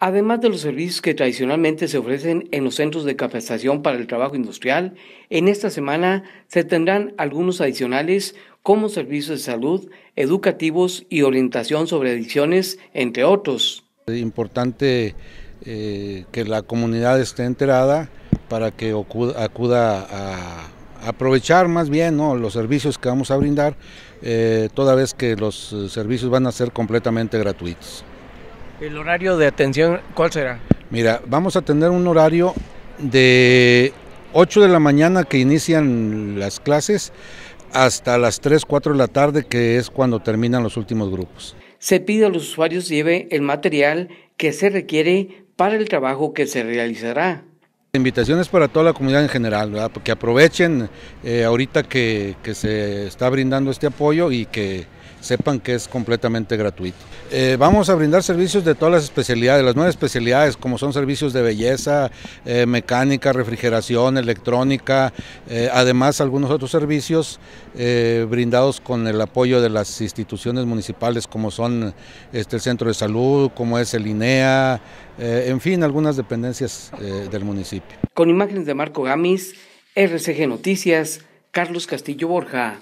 Además de los servicios que tradicionalmente se ofrecen en los centros de capacitación para el trabajo industrial, en esta semana se tendrán algunos adicionales como servicios de salud, educativos y orientación sobre adicciones, entre otros. Es importante eh, que la comunidad esté enterada para que acuda a aprovechar más bien los servicios que vamos a brindar, eh, toda vez que los eh, servicios van a ser completamente gratuitos. ¿El horario de atención cuál será? Mira, vamos a tener un horario de 8 de la mañana que inician las clases hasta las 3, 4 de la tarde que es cuando terminan los últimos grupos. Se pide a los usuarios lleve el material que se requiere para el trabajo que se realizará. Invitaciones para toda la comunidad en general, que aprovechen eh, ahorita que se está brindando este apoyo y que sepan que es completamente gratuito. Eh, vamos a brindar servicios de todas las especialidades, las nuevas especialidades, como son servicios de belleza, eh, mecánica, refrigeración, electrónica, eh, además algunos otros servicios brindados con el apoyo de las instituciones municipales, como son este, el Centro de Salud, como es el INEA, en fin, algunas dependencias del municipio. Con imágenes de Marco Gamis, RCG Noticias, Carlos Castillo Borja.